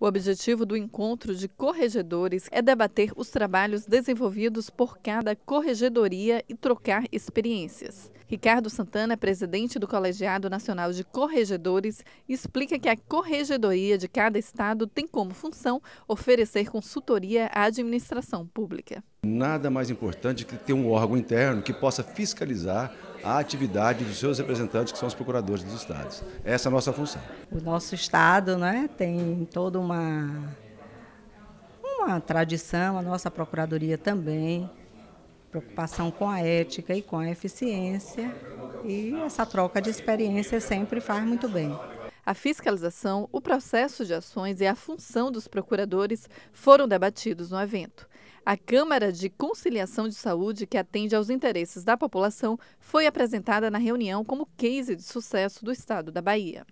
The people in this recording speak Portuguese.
O objetivo do encontro de corregedores é debater os trabalhos desenvolvidos por cada corregedoria e trocar experiências. Ricardo Santana, é presidente do Colegiado Nacional de Corregedores, explica que a corregedoria de cada estado tem como função oferecer consultoria à administração pública. Nada mais importante que ter um órgão interno que possa fiscalizar a atividade dos seus representantes, que são os procuradores dos estados. Essa é a nossa função. O nosso estado né, tem toda uma, uma tradição, a nossa procuradoria também, preocupação com a ética e com a eficiência, e essa troca de experiência sempre faz muito bem. A fiscalização, o processo de ações e a função dos procuradores foram debatidos no evento. A Câmara de Conciliação de Saúde, que atende aos interesses da população, foi apresentada na reunião como case de sucesso do estado da Bahia.